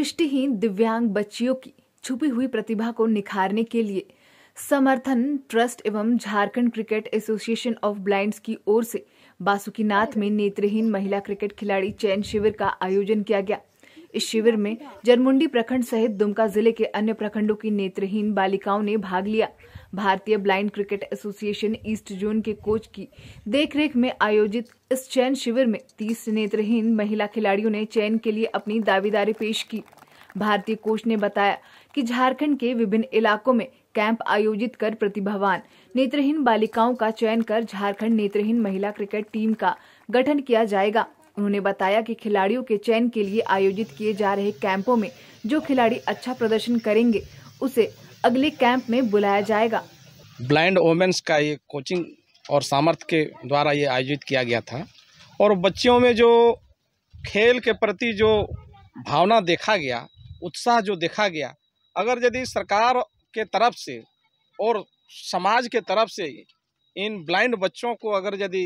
दृष्टिहीन दिव्यांग बच्चियों की छुपी हुई प्रतिभा को निखारने के लिए समर्थन ट्रस्ट एवं Jharkhand cricket association of blinds की ओर से बासुकीनाथ में नेत्रहीन महिला क्रिकेट खिलाड़ी चयन शिविर का आयोजन किया गया इस शिविर में जरमुंडी प्रखंड सहित दुमका जिले के अन्य प्रखंडों की नेत्रहीन बालिकाओं ने भाग लिया भारतीय blind cricket association east zone के कोच की देखरेख में आयोजित इस चयन शिविर में तीस नेत्रहीन महिला खिलाड़ियों ने चयन के लिए अपनी दावेदारी पेश की भारतीय कोच ने बताया कि झारखंड के विभिन्न इलाकों में कैंप आयोजित कर प्रतिभावान नेत्रहीन बालिकाओं का चयन कर झारखंड नेत्रहीन महिला क्रिकेट टीम का गठन किया जाएगा उन्होंने बताया कि खिलाड़ियों के चयन के लिए आयोजित किए जा रहे कैंपों में जो खिलाड़ी अच्छा प्रदर्शन करेंगे उसे अगले कैंप में बुलाया जाएगा ब्लाइंड वोमेन्स का ये कोचिंग और सामर्थ्य के द्वारा ये आयोजित किया गया था और बच्चियों में जो खेल के प्रति जो भावना देखा गया उत्साह जो देखा गया अगर यदि सरकार के तरफ से और समाज के तरफ से इन ब्लाइंड बच्चों को अगर यदि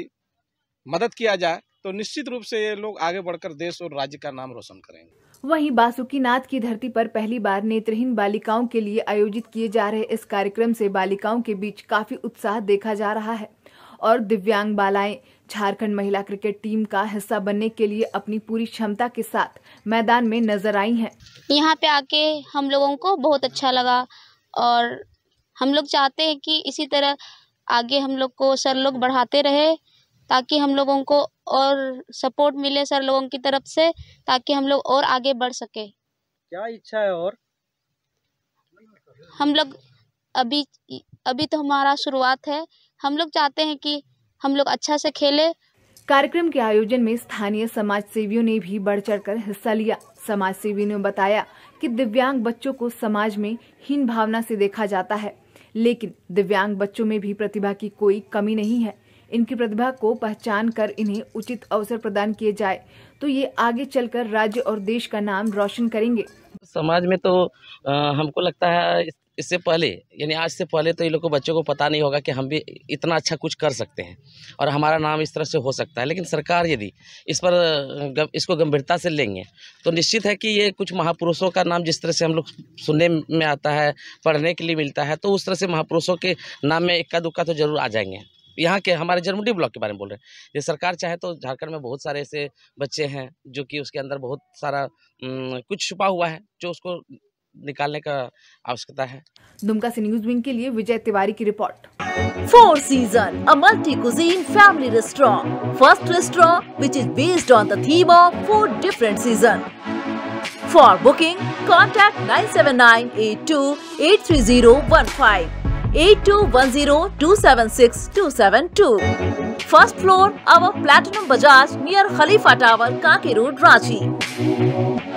मदद किया जाए तो निश्चित रूप से ये लोग आगे बढ़कर देश और राज्य का नाम रोशन करेंगे वहीं बासुकीनाथ की धरती पर पहली बार नेत्रहीन बालिकाओं के लिए आयोजित किए जा रहे इस कार्यक्रम से बालिकाओं के बीच काफी उत्साह देखा जा रहा है और दिव्यांग बालाएं झारखंड महिला क्रिकेट टीम का हिस्सा बनने के लिए अपनी पूरी क्षमता के साथ मैदान में नजर आई हैं। यहाँ पे आके हम लोगों को बहुत अच्छा लगा और हम लोग चाहते हैं कि इसी तरह आगे हम लोग को सर लोग बढ़ाते रहे ताकि हम लोगों को और सपोर्ट मिले सर लोगों की तरफ से ताकि हम लोग और आगे बढ़ सके क्या इच्छा है और हम लोग अभी अभी तो हमारा शुरुआत है हम लोग चाहते हैं कि हम लोग अच्छा से खेले कार्यक्रम के आयोजन में स्थानीय समाज सेवियों ने भी बढ़ चढ़कर हिस्सा लिया समाज सेवी ने बताया कि दिव्यांग बच्चों को समाज में हीन भावना से देखा जाता है लेकिन दिव्यांग बच्चों में भी प्रतिभा की कोई कमी नहीं है इनकी प्रतिभा को पहचान कर इन्हें उचित अवसर प्रदान किए जाए तो ये आगे चलकर राज्य और देश का नाम रोशन करेंगे समाज में तो आ, हमको लगता है इससे पहले यानी आज से पहले तो इन लोग को बच्चों को पता नहीं होगा कि हम भी इतना अच्छा कुछ कर सकते हैं और हमारा नाम इस तरह से हो सकता है लेकिन सरकार यदि इस पर गम, इसको गंभीरता से लेंगे तो निश्चित है कि ये कुछ महापुरुषों का नाम जिस तरह से हम लोग सुनने में आता है पढ़ने के लिए मिलता है तो उस तरह से महापुरुषों के नाम में इक्का दुक्का तो जरूर आ जाएंगे यहाँ के हमारे जरमुंडी ब्लॉक के बारे में बोल रहे हैं ये सरकार चाहे तो झारखंड में बहुत सारे ऐसे बच्चे हैं जो कि उसके अंदर बहुत सारा कुछ छुपा हुआ है जो उसको निकालने का आवश्यकता है दुमका से न्यूज विंग के लिए विजय तिवारी की report four season a multi cuisine family restaurant first restaurant which is based on the theme of four different season for booking contact nine seven nine eight two eight three zero one five 8210276272. First floor, our Platinum Bajaj near Khalifa Tower, Kanki Road, Ranchi.